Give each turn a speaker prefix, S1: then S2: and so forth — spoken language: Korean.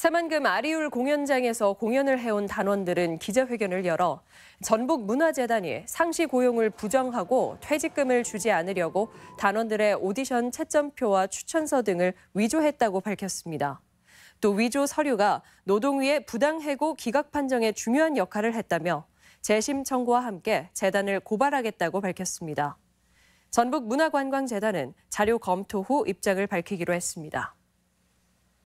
S1: 새만금 아리울 공연장에서 공연을 해온 단원들은 기자회견을 열어 전북 문화재단이 상시 고용을 부정하고 퇴직금을 주지 않으려고 단원들의 오디션 채점표와 추천서 등을 위조했다고 밝혔습니다. 또 위조 서류가 노동위의 부당해고 기각 판정에 중요한 역할을 했다며 재심 청구와 함께 재단을 고발하겠다고 밝혔습니다. 전북문화관광재단은 자료 검토 후 입장을 밝히기로 했습니다.